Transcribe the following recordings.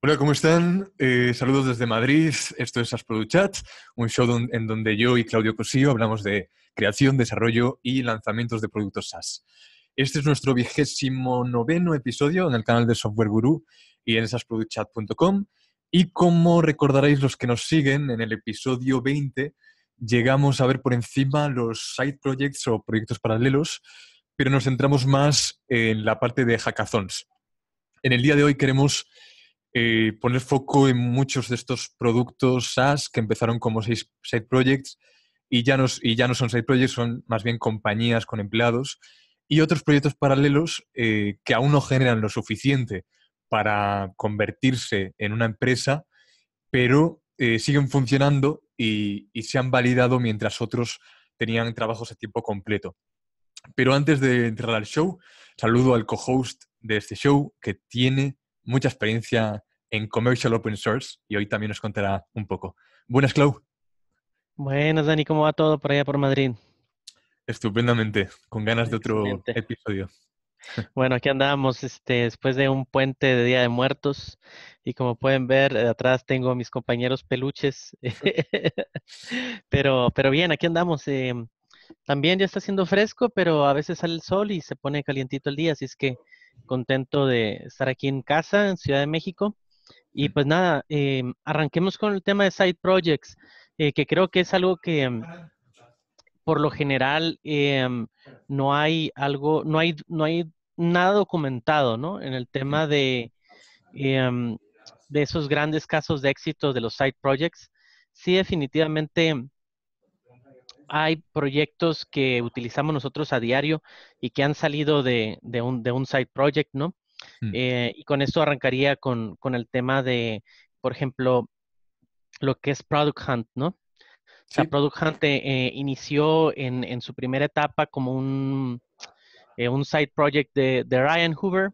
Hola, ¿cómo están? Eh, saludos desde Madrid. Esto es Product Chat, un show en donde yo y Claudio Cosío hablamos de creación, desarrollo y lanzamientos de productos SaaS. Este es nuestro vigésimo noveno episodio en el canal de Software Guru y en sasproductchat.com. Y como recordaréis los que nos siguen, en el episodio 20 llegamos a ver por encima los side projects o proyectos paralelos, pero nos centramos más en la parte de hackathons. En el día de hoy queremos eh, poner foco en muchos de estos productos SaaS que empezaron como seis side projects y ya, no, y ya no son side projects, son más bien compañías con empleados y otros proyectos paralelos eh, que aún no generan lo suficiente para convertirse en una empresa, pero eh, siguen funcionando y, se han validado mientras otros tenían trabajos a tiempo completo. Pero antes de entrar al show, saludo al co-host de este show que tiene mucha experiencia en Commercial Open Source y hoy también nos contará un poco. Buenas, Clau. Buenas, Dani. ¿Cómo va todo por allá por Madrid? Estupendamente, con ganas de otro episodio. Bueno, aquí andamos este, después de un puente de Día de Muertos y como pueden ver, eh, atrás tengo a mis compañeros peluches, pero, pero bien, aquí andamos. Eh, también ya está haciendo fresco, pero a veces sale el sol y se pone calientito el día, así es que contento de estar aquí en casa, en Ciudad de México. Y pues nada, eh, arranquemos con el tema de side projects, eh, que creo que es algo que em, por lo general em, no hay algo, no hay, no hay nada documentado, ¿no? En el tema de, em, de esos grandes casos de éxito de los side projects. Sí, definitivamente hay proyectos que utilizamos nosotros a diario y que han salido de, un, de un side project, ¿no? Mm. Eh, y con esto arrancaría con, el tema de, por ejemplo, lo que es Product Hunt, ¿no? sea, Product Hunt eh, eh, inició en, su primera etapa como un, un side project de, de Ryan Hoover,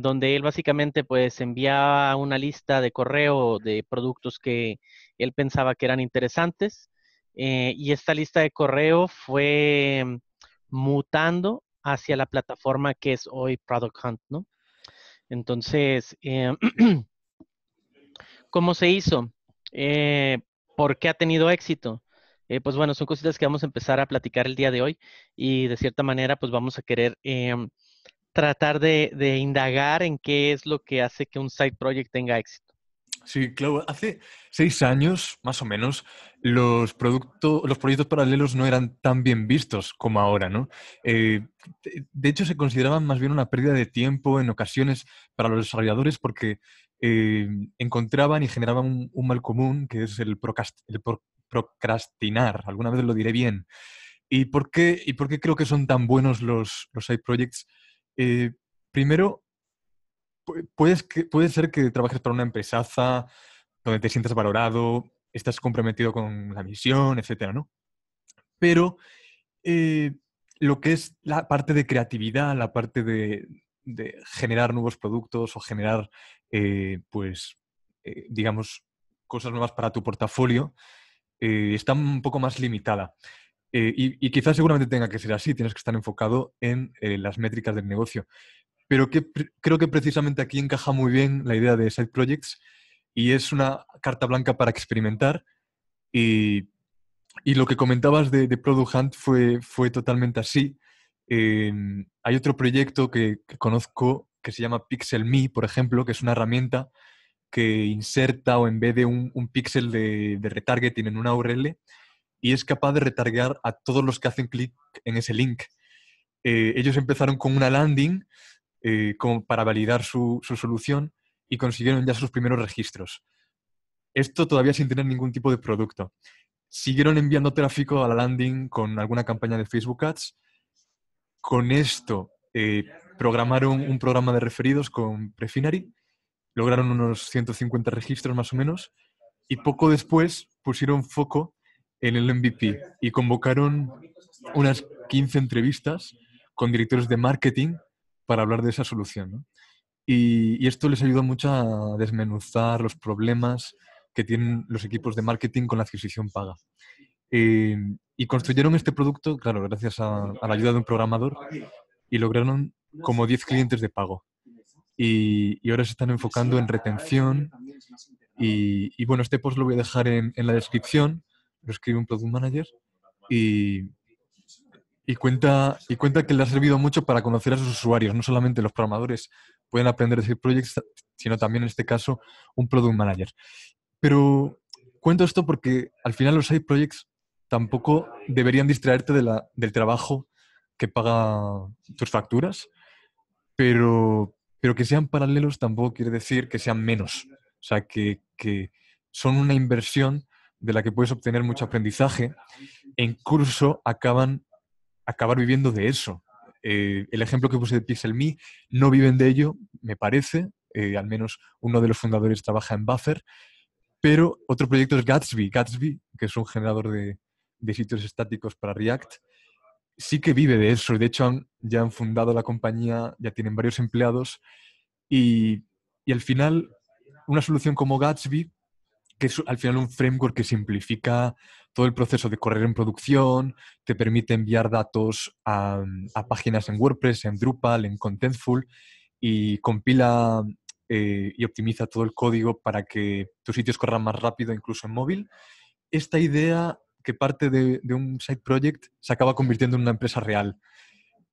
donde él básicamente pues enviaba una lista de correo de productos que él pensaba que eran interesantes y esta lista de correo fue mm, mutando hacia la plataforma que es hoy Product Hunt, ¿no? Entonces, em, ¿cómo se hizo? Eh, ¿Por qué ha tenido éxito? Eh, pues bueno, son cositas que vamos a empezar a platicar el día de hoy y de cierta manera pues vamos a querer em, tratar de, de, indagar en qué es lo que hace que un side project tenga éxito. Sí, claro, hace seis años, más o menos, los, producto, los proyectos paralelos no eran tan bien vistos como ahora, ¿no? Eh, de hecho, se consideraban más bien una pérdida de tiempo en ocasiones para los desarrolladores porque eh, encontraban y generaban un, mal común, que es el, procrastinar, alguna vez lo diré bien. ¿Y por qué, y por qué creo que son tan buenos los, los side projects? Eh, primero, puede ser que trabajes para una empresaza donde te sientas valorado, estás comprometido con la misión, etcétera, ¿no? Pero eh, lo que es la parte de creatividad, la parte de, generar nuevos productos o generar, eh, pues, eh, digamos, cosas nuevas para tu portafolio, está un poco más limitada. y, quizás seguramente tenga que ser así, tienes que estar enfocado en las métricas del negocio pero que creo que precisamente aquí encaja muy bien la idea de Side Projects y es una carta blanca para experimentar. Y, lo que comentabas de, Product Hunt fue, fue totalmente así. Em, hay otro proyecto que, conozco que se llama Pixel Me, por ejemplo, que es una herramienta que inserta o en vez de un, un píxel de, retargeting en una URL y es capaz de retargear a todos los que hacen clic en ese link. Eh, ellos empezaron con una landing eh, para validar su, solución y consiguieron ya sus primeros registros. Esto todavía sin tener ningún tipo de producto. Siguieron enviando tráfico a la landing con alguna campaña de Facebook Ads. Con esto eh, programaron un programa de referidos con Prefinary. Lograron unos 150 registros más o menos. Y poco después pusieron foco en el MVP y convocaron unas 15 entrevistas con directores de marketing para hablar de esa solución. Y, esto les ayuda mucho a desmenuzar los problemas que tienen los equipos de marketing con la adquisición paga. Eh, y construyeron este producto, claro, gracias a, la ayuda de un programador, y lograron como 10 clientes de pago. Y, ahora se están enfocando en retención. Y, bueno, este post lo voy a dejar en, en la descripción, lo escribe un product manager. Y, y cuenta, y cuenta que le ha servido mucho para conocer a sus usuarios. No solamente los programadores pueden aprender de side projects, sino también en este caso un product manager. Pero cuento esto porque al final los side projects tampoco deberían distraerte de la, del trabajo que paga tus facturas, pero, pero que sean paralelos tampoco quiere decir que sean menos. O sea, que, son una inversión de la que puedes obtener mucho aprendizaje En curso acaban acabar viviendo de eso. Eh, el ejemplo que puse de Pixel.me no viven de ello, me parece, eh, al menos uno de los fundadores trabaja en Buffer, pero otro proyecto es Gatsby, Gatsby, que es un generador de, sitios estáticos para React, sí que vive de eso, de hecho ya han fundado la compañía, ya tienen varios empleados, y al final una solución como Gatsby que es al final un framework que simplifica todo el proceso de correr en producción, te permite enviar datos a, mm, a páginas en WordPress, en Drupal, en Contentful y compila eh, y optimiza todo el código para que tus sitios corran más rápido, incluso en móvil. Esta idea que parte de, de un side project se acaba convirtiendo en una empresa real.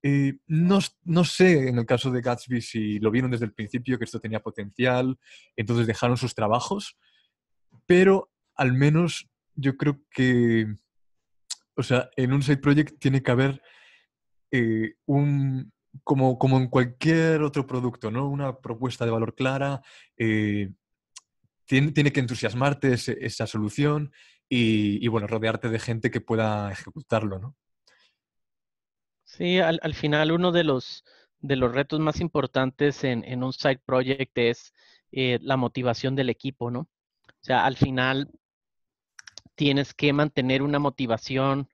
Eh, no, no, sé en el caso de Gatsby si lo vieron desde el principio que esto tenía potencial, entonces dejaron sus trabajos pero al menos yo creo que, o sea, en un side project tiene que haber eh, un, como, en cualquier otro producto, ¿no? Una propuesta de valor clara, eh, tiene, que entusiasmarte esa solución y, bueno, rodearte de gente que pueda ejecutarlo, ¿no? Sí, al, final uno de los, retos más importantes en, un side project es eh, la motivación del equipo, ¿no? sea, al final tienes que mantener una motivación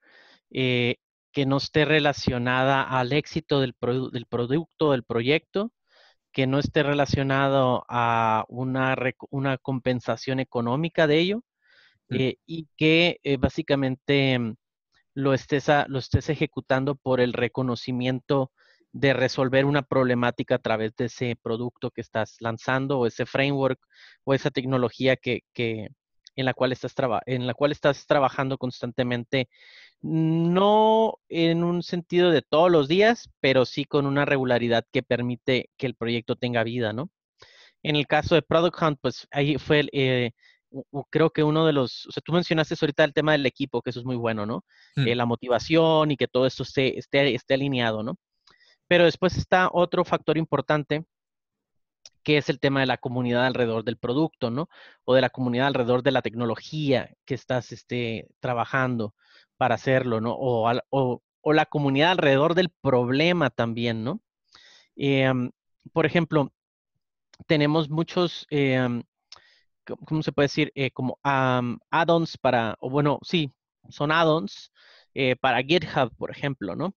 eh, que no esté relacionada al éxito del, del, producto, del proyecto, que no esté relacionado a una, compensación económica de ello mm. eh, y que eh, básicamente mm, lo estés, lo estés ejecutando por el reconocimiento de resolver una problemática a través de ese producto que estás lanzando o ese framework o esa tecnología que, en, la cual estás en la cual estás trabajando constantemente, no en un sentido de todos los días, pero sí con una regularidad que permite que el proyecto tenga vida, ¿no? En el caso de Product Hunt, pues ahí fue eh, creo que uno de los, o sea, tú mencionaste ahorita el tema del equipo, que eso es muy bueno, ¿no? Mm. Eh, la motivación y que todo esto esté, esté, esté alineado, ¿no? Pero después está otro factor importante que es el tema de la comunidad alrededor del producto, ¿no? O de la comunidad alrededor de la tecnología que estás este, trabajando para hacerlo, ¿no? O, la comunidad alrededor del problema también, ¿no? Em, por ejemplo, tenemos muchos, em, ¿cómo se puede decir? Eh, como add-ons para, bueno, sí, son add-ons eh, para GitHub, por ejemplo, ¿no?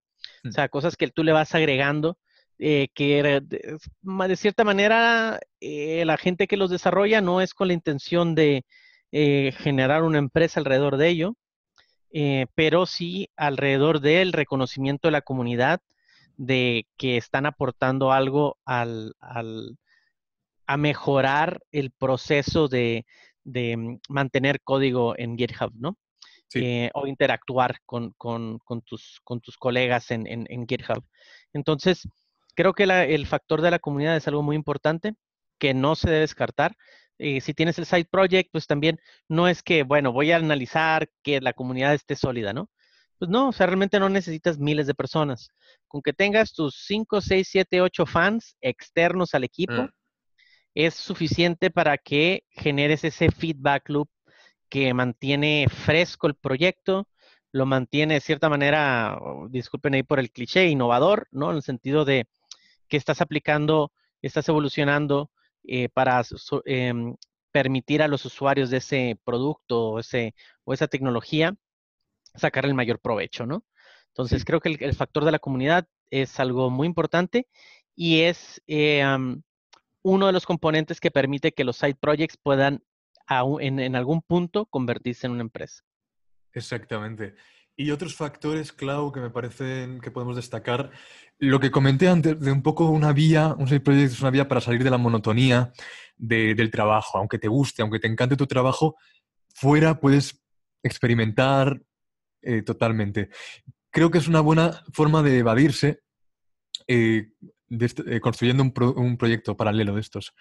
O sea, cosas que tú le vas agregando, eh, que de, de, cierta manera eh, la gente que los desarrolla no es con la intención de eh, generar una empresa alrededor de ello, pero sí alrededor del reconocimiento de la comunidad, de que están aportando algo al, a mejorar el proceso de, de mm, mantener código en GitHub, ¿no? Eh, o interactuar con, tus, con tus colegas en, GitHub. Entonces, creo que el factor de la comunidad es algo muy importante que no se debe descartar. Eh, si tienes el side project, pues también no es que, bueno, voy a analizar que la comunidad esté sólida, ¿no? Pues no, o sea, realmente no necesitas miles de personas. Con que tengas tus 5, 6, 7, 8 fans externos al mm. equipo, es suficiente para que generes ese feedback loop que mantiene fresco el proyecto, lo mantiene de cierta manera, disculpen ahí por el cliché, innovador, ¿no? En el sentido de que estás aplicando, estás evolucionando eh, para em, permitir a los usuarios de ese producto o, ese, o esa tecnología sacar el mayor provecho, ¿no? Entonces creo que el, factor de la comunidad es algo muy importante y es em, uno de los componentes que permite que los side projects puedan en, algún punto convertirse en una empresa. Exactamente. Y otros factores, Clau, que me parecen que podemos destacar. Lo que comenté antes de un poco una vía, un side project es una vía para salir de la monotonía del trabajo. Aunque te guste, aunque te encante tu trabajo, fuera puedes experimentar eh, totalmente. Creo que es una buena forma de evadirse eh, este, eh, construyendo un, proyecto paralelo de estos.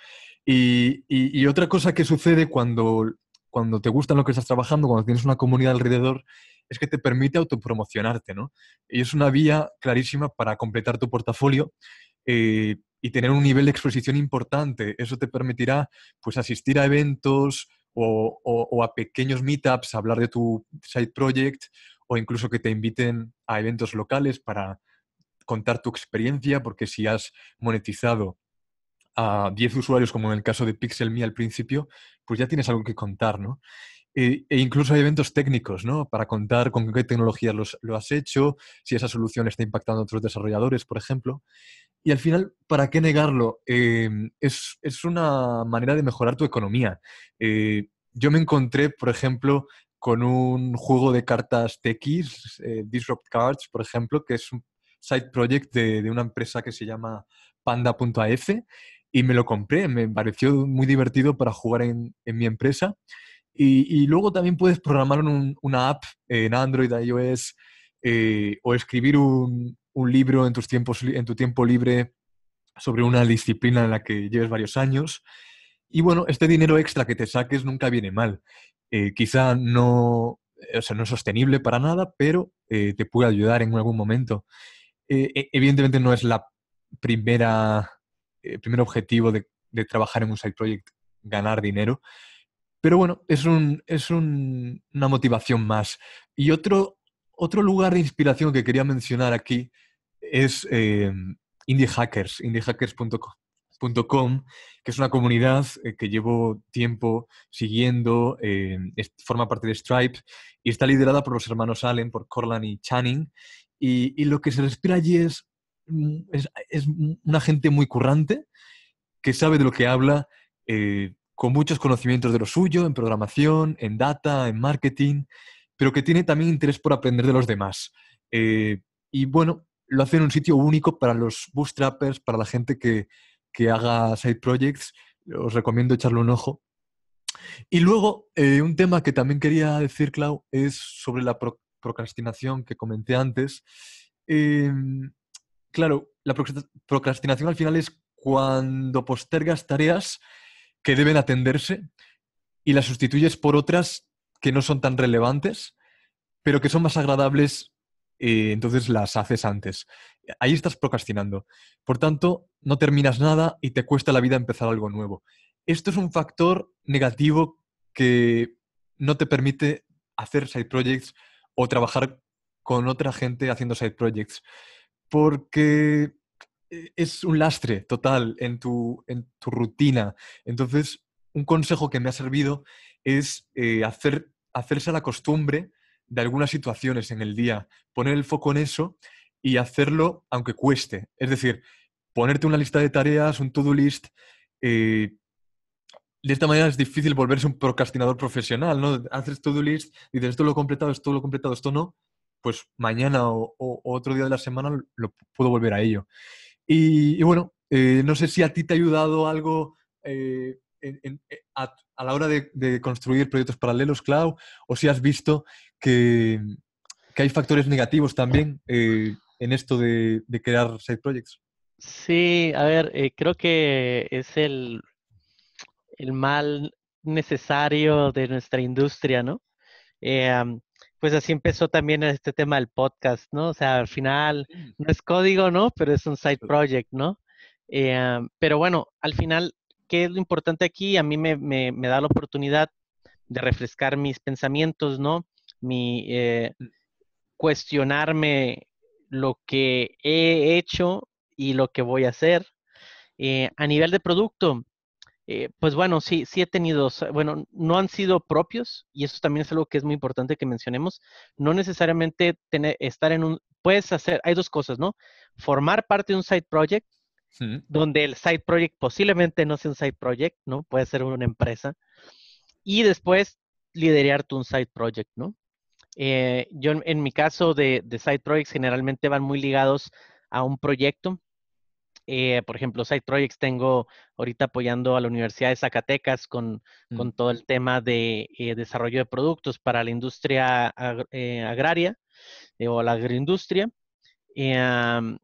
Y, otra cosa que sucede cuando, cuando te gusta lo que estás trabajando, cuando tienes una comunidad alrededor, es que te permite autopromocionarte, ¿no? Y es una vía clarísima para completar tu portafolio. Eh, y tener un nivel de exposición importante. Eso te permitirá pues, asistir a eventos o a pequeños meetups, hablar de tu side project o incluso que te inviten a eventos locales para, contar tu experiencia, porque si has monetizado a 10 usuarios, como en el caso de Pixelme Me al principio, pues ya tienes algo que contar, ¿no? Eh, e, incluso hay eventos técnicos, ¿no? Para contar con qué tecnología lo has hecho, si esa solución está impactando a otros desarrolladores, por ejemplo. Y al final, ¿para qué negarlo? Eh, es, una manera de mejorar tu economía. Eh, yo me encontré, por ejemplo, con un juego de cartas TX, Disrupt Cards, por ejemplo, que es un side project de, una empresa que se llama panda.af y me lo compré, me pareció muy divertido para jugar en, en mi empresa. Y, y, luego también puedes programar un, una app en Android, iOS, eh, o escribir un, un, libro en, tus tiempos, en tu tiempo libre sobre una disciplina en la que lleves varios años. Y bueno, este dinero extra que te saques nunca viene mal. Eh, quizá no, o sea, no es sostenible para nada, pero eh, te puede ayudar en algún momento. Eh, e, evidentemente no es la primera, eh, primer objetivo de, trabajar en un side project, ganar dinero. Pero bueno, es, una motivación más. Y otro, otro lugar de inspiración que quería mencionar aquí es eh, Indie Hackers, indiehackers.com, que es una comunidad eh, que llevo tiempo siguiendo, forma parte de Stripe y está liderada por los hermanos Allen, por Corlan y Channing, y, lo que se respira allí mm, es, es, una gente muy currante, que sabe de lo que habla, eh, con muchos conocimientos de lo suyo, en programación, en data, en marketing, pero que tiene también interés por aprender de los demás. Eh, y bueno, lo hace en un sitio único para los bootstrappers, para la gente que, que haga side projects. Os recomiendo echarle un ojo. Y luego, eh, un tema que también quería decir, Clau, es sobre la, pro procrastinación que comenté antes. Em, claro, la procrastinación al final es cuando postergas tareas que deben atenderse y las sustituyes por otras que no son tan relevantes, pero que son más agradables, eh, entonces las haces antes. Ahí estás procrastinando. Por tanto, no terminas nada y te cuesta la vida empezar algo nuevo. Esto es un factor negativo que no te permite hacer side projects o trabajar con otra gente haciendo side projects, porque e-, es un lastre total en tu, en tu rutina. Entonces, un consejo que me ha servido es eh, hacer, hacerse la costumbre de algunas situaciones en el día, poner el foco en eso y hacerlo aunque cueste. Es decir, ponerte una lista de tareas, un to-do list, eh, de esta manera es difícil volverse un procrastinador profesional, ¿no? Haces todo do list, dices esto lo he completado, esto lo he completado, esto no, pues mañana o, otro día de la semana lo, puedo volver a ello. Y, bueno, eh, no sé si a ti te ha ayudado algo eh, eh, a, la hora de, construir proyectos paralelos, Cloud, o si has visto que, hay factores negativos también en esto de, de crear side projects. Sí, a ver, creo que es el, el mal necesario de nuestra industria, ¿no? Em, pues así empezó también este tema del podcast, ¿no? O sea, al final no es código, ¿no? Pero es un side project, ¿no? Em, pero bueno, al final, ¿qué es lo importante aquí? A mí me, da la oportunidad de refrescar mis pensamientos, ¿no? Mi, eh, cuestionarme lo que he hecho y lo que voy a hacer. Eh, a nivel de producto, eh, pues bueno, sí, sí he tenido, bueno, no han sido propios y eso también es algo que es muy importante que mencionemos. No necesariamente tener, estar en un, puedes hacer, hay dos cosas, ¿no? Formar parte de un side project, donde el side project posiblemente no sea un side project, ¿no? Puede ser una empresa. Y después liderar un side project, ¿no? Eh, yo en, mi caso de, de side projects generalmente van muy ligados a un proyecto eh, por ejemplo, Site Projects tengo ahorita apoyando a la Universidad de Zacatecas con, mm. todo el tema de eh, desarrollo de productos para la industria eh, agraria o la agroindustria. Em,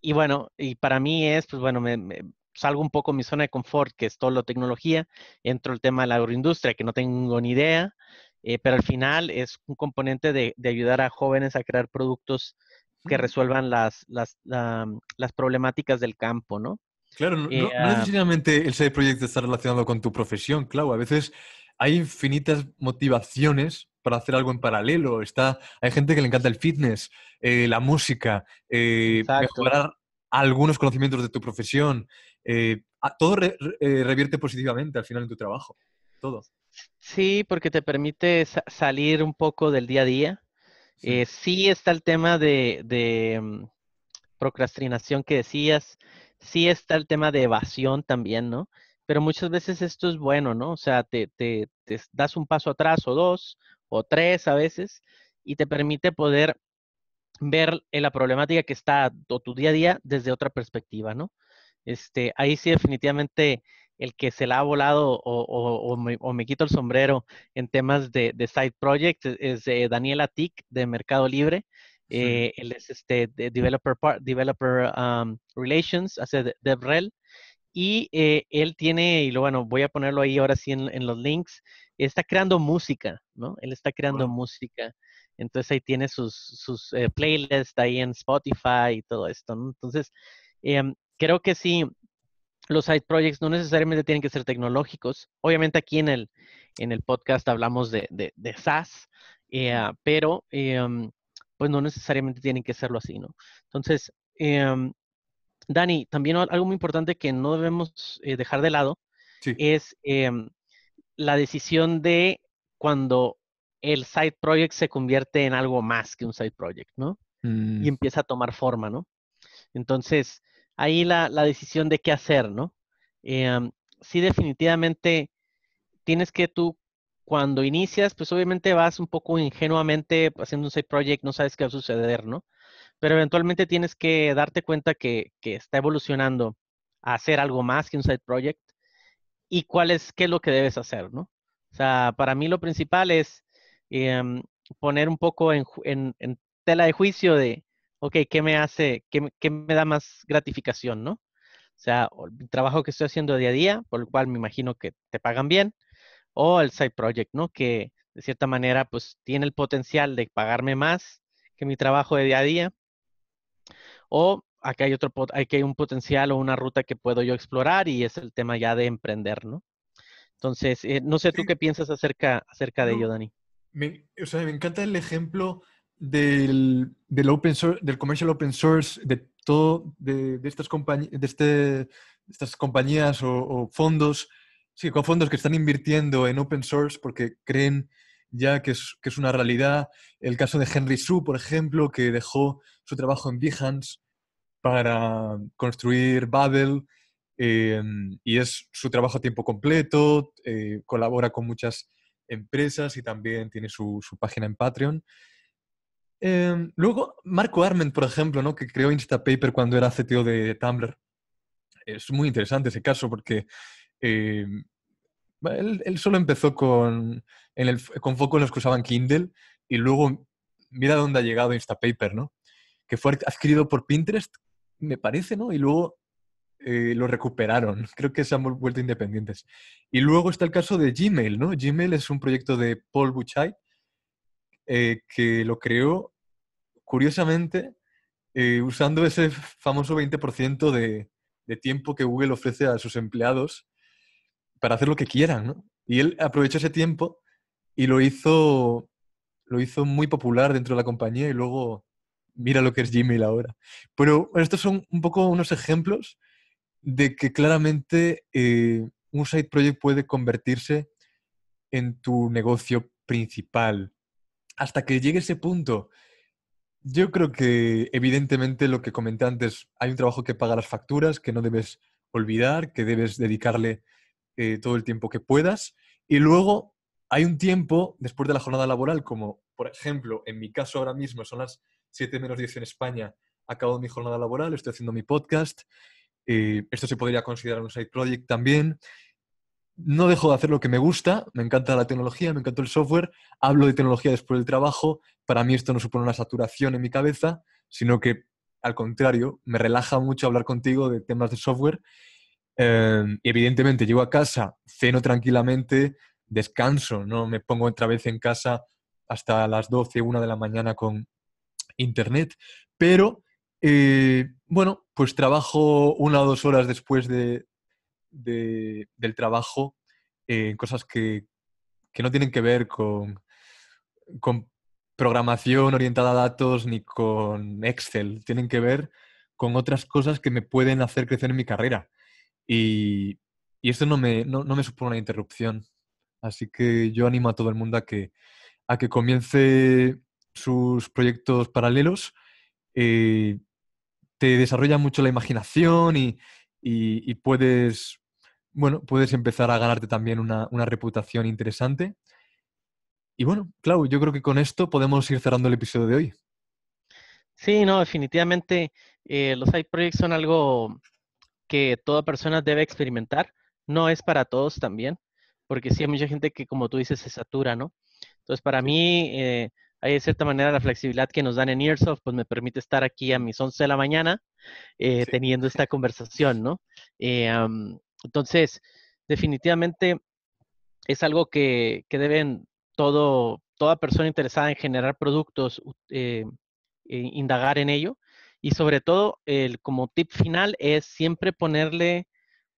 y bueno, y para mí es, pues bueno, salgo un poco de mi zona de confort, que es todo lo tecnología, entro el tema de la agroindustria, que no tengo ni idea, pero al final es un componente de, ayudar a jóvenes a crear productos que resuelvan las, mm, las, problemáticas del campo, ¿no? Claro, no, eh, ah, necesariamente el side project está relacionado con tu profesión, Clau. A veces hay infinitas motivaciones para hacer algo en paralelo. Está, hay gente que le encanta el fitness, eh, la música, eh, mejorar algunos conocimientos de tu profesión. todo revierte positivamente al final en tu trabajo. Todo. Sí, porque te permite salir un poco del día a día. Sí. Eh, sí está el tema de, mm, procrastinación que decías, sí está el tema de evasión también, ¿no? Pero muchas veces esto es bueno, ¿no? O sea, te, te das un paso atrás o dos o tres a veces y te permite poder ver eh, la problemática que está o tu día a día desde otra perspectiva, ¿no? Este, ahí sí definitivamente el que se la ha volado o, me, quito el sombrero en temas de, side project e, es, Daniel Daniela Tic de Mercado Libre. Eh, él es este de developer, developer um, relations, hace DevRel. Y eh, él tiene, y lo, bueno, voy a ponerlo ahí ahora sí en, los links, está creando música, ¿no? Él está creando música. Entonces ahí tiene sus, sus eh, playlists ahí en Spotify y todo esto, ¿no? Entonces, em, creo que sí, los side projects no necesariamente tienen que ser tecnológicos. Obviamente aquí en el, en el podcast hablamos de, de, SaaS, eh, ah, pero em, pues no necesariamente tienen que serlo así, ¿no? Entonces, em, Dani, también algo muy importante que no debemos eh, dejar de lado es em, la decisión de cuando el side project se convierte en algo más que un side project, ¿no? Mm. Y empieza a tomar forma, ¿no? Entonces, ahí la, decisión de qué hacer, ¿no? Em, sí, definitivamente tienes que tú, cuando inicias, pues obviamente vas un poco ingenuamente haciendo un side project, no sabes qué va a suceder, ¿no? Pero eventualmente tienes que darte cuenta que, está evolucionando a hacer algo más que un side project y cuál es, qué es lo que debes hacer, ¿no? O sea, para mí lo principal es em, poner un poco en, tela de juicio de ok, ¿qué me hace, qué, me da más gratificación, no? O sea, el trabajo que estoy haciendo día a día, por lo cual me imagino que te pagan bien, o el side project, ¿no? Que de cierta manera, pues tiene el potencial de pagarme más que mi trabajo de día a día. O acá hay otro, aquí hay un potencial o una ruta que puedo yo explorar y es el tema ya de emprender, ¿no? Entonces, eh, no sé tú qué piensas acerca, acerca de ello, Dani. o sea, me encanta el ejemplo del, del, open source, del open source, de todo, de, estas, este, de estas compañías o, fondos, sí, con fondos que están invirtiendo en open source porque creen ya que es, que es una realidad. El caso de Henry Su, por ejemplo, que dejó su trabajo en Behance para construir Babel em, y es su trabajo a tiempo completo, eh, colabora con muchas empresas y también tiene su página en Patreon. Em, luego, Marco Arment, por ejemplo, ¿no? que creó Instapaper cuando era CTO de Tumblr. Es muy interesante ese caso porque em, él, solo empezó con, en con foco en los que usaban Kindle y luego mira dónde ha llegado Instapaper, ¿no? Que fue adquirido por Pinterest, me parece, ¿no? Y luego eh, lo recuperaron. Creo que se han vuelto independientes. Y luego está el caso de Gmail, ¿no? Gmail es un proyecto de Paul Buchai eh, que lo creó curiosamente, eh, usando ese famoso 20% de, tiempo que Google ofrece a sus empleados para hacer lo que quieran, ¿no? Y él aprovechó ese tiempo y lo hizo, lo hizo muy popular dentro de la compañía y luego mira lo que es Gmail ahora. Pero estos son un poco unos ejemplos de que claramente eh, un side project puede convertirse en tu negocio principal. Hasta que llegue ese punto yo creo que evidentemente lo que comenté antes, hay un trabajo que paga las facturas, que no debes olvidar, que debes dedicarle eh, todo el tiempo que puedas. Y luego hay un tiempo después de la jornada laboral, como por ejemplo en mi caso ahora mismo son las 7 menos 10 en España, acabo mi jornada laboral, estoy haciendo mi podcast, eh, esto se podría considerar un side project también no dejo de hacer lo que me gusta, me encanta la tecnología, me encantó el software, hablo de tecnología después del trabajo, para mí esto no supone una saturación en mi cabeza, sino que al contrario, me relaja mucho hablar contigo de temas de software. Em, evidentemente, llego a casa, ceno tranquilamente, descanso, no me pongo otra vez en casa hasta las 12, 1 de la mañana con internet, pero eh, bueno, pues trabajo una o dos horas después de, del trabajo en eh, cosas que, que, no tienen que ver con, con, programación orientada a datos ni con Excel, tienen que ver con otras cosas que me pueden hacer crecer en mi carrera. Y, y esto no me, no, me supone una interrupción. Así que yo animo a todo el mundo a que, a que comience sus proyectos paralelos. Eh, te desarrolla mucho la imaginación y, y puedes bueno, puedes empezar a ganarte también una, reputación interesante. Y bueno, Clau, yo creo que con esto podemos ir cerrando el episodio de hoy. Sí, no, definitivamente eh, los side projects son algo que toda persona debe experimentar. No es para todos también, porque sí hay mucha gente que, como tú dices, se satura, ¿no? Entonces, para mí, eh, hay de cierta manera la flexibilidad que nos dan en Earsoft, pues me permite estar aquí a mis 11 de la mañana eh, teniendo esta conversación, ¿no? Entonces, definitivamente es algo que, que deben todo, toda persona interesada en generar productos eh, e indagar en ello. Y sobre todo, el, como tip final es siempre ponerle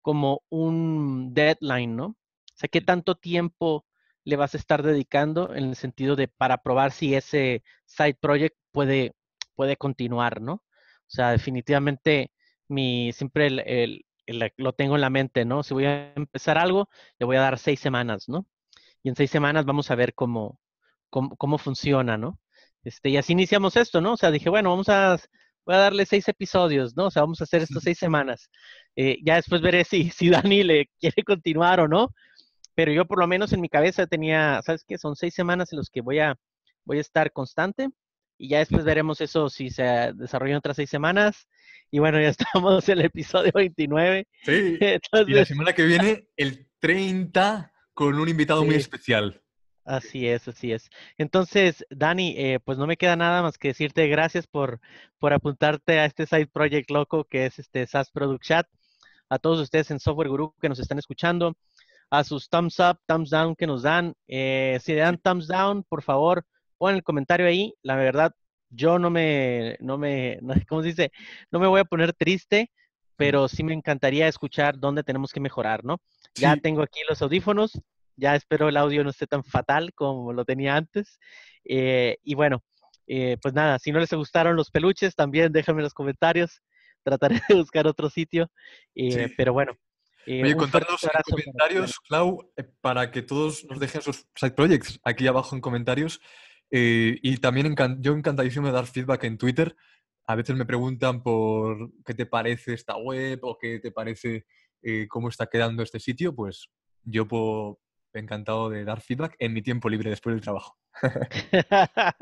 como un deadline, ¿no? O sea, ¿qué tanto tiempo le vas a estar dedicando en el sentido de para probar si ese side project puede, puede continuar, ¿no? O sea, definitivamente mi, siempre el, lo tengo en la mente, ¿no? Si voy a empezar algo, le voy a dar seis semanas, ¿no? Y en seis semanas vamos a ver cómo, cómo, funciona, ¿no? Este, y así iniciamos esto, ¿no? O sea, dije, bueno, vamos a, voy a darle seis episodios, ¿no? O sea, vamos a hacer estas seis semanas. Eh, ya después veré si, Dani le quiere continuar o no. Pero yo por lo menos en mi cabeza tenía, ¿sabes qué? Son seis semanas en los que voy a, voy a estar constante y ya después veremos eso si se desarrolla en otras seis semanas. Y bueno, ya estamos en el episodio 29. Sí. Y la semana que viene, el 30, con un invitado muy especial. Así es, así es. Entonces, Dani, eh, pues no me queda nada más que decirte gracias por, por apuntarte a este side project loco que es este SaaS Product Chat. A todos ustedes en Software Guru que nos están escuchando, a sus thumbs up, thumbs down que nos dan. Eh, si le dan thumbs down, por favor, pon el comentario ahí. La verdad, yo no me, no me, no, ¿cómo se dice? No me voy a poner triste, pero sí me encantaría escuchar dónde tenemos que mejorar, ¿no? Ya tengo aquí los audífonos, ya espero el audio no esté tan fatal como lo tenía antes. Eh, y bueno, eh, pues nada, si no les gustaron los peluches, también déjenme en los comentarios. Trataré de buscar otro sitio. Eh, pero bueno. Oye, contarnos en comentarios, Clau, para que todos nos dejen sus side projects aquí abajo en comentarios eh, y también yo encantadísimo de dar feedback en Twitter. A veces me preguntan por qué te parece esta web o qué te parece eh, cómo está quedando este sitio. Pues yo puedo, encantado de dar feedback en mi tiempo libre después del trabajo.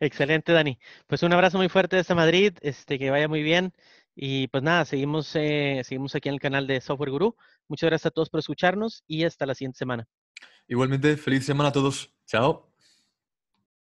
Excelente, Dani. Pues un abrazo muy fuerte desde Madrid, este, que vaya muy bien. Y pues nada, seguimos, eh, seguimos aquí en el canal de Software Guru. Muchas gracias a todos por escucharnos y hasta la siguiente semana. Igualmente, feliz semana a todos. Chao.